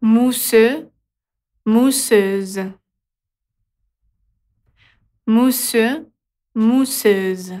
mousseux, mousseuse, mousseux, mousseuse.